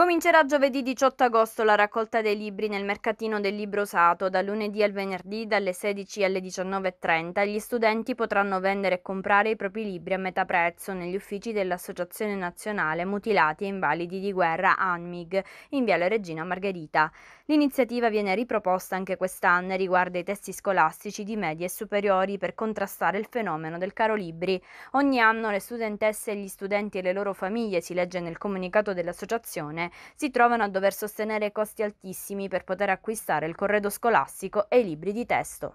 Comincerà giovedì 18 agosto la raccolta dei libri nel mercatino del libro usato. Da lunedì al venerdì dalle 16 alle 19.30 gli studenti potranno vendere e comprare i propri libri a metà prezzo negli uffici dell'Associazione Nazionale Mutilati e Invalidi di Guerra ANMIG in Viale Regina Margherita. L'iniziativa viene riproposta anche quest'anno e riguarda i testi scolastici di medie e superiori per contrastare il fenomeno del caro libri. Ogni anno le studentesse e gli studenti e le loro famiglie, si legge nel comunicato dell'associazione, si trovano a dover sostenere costi altissimi per poter acquistare il corredo scolastico e i libri di testo.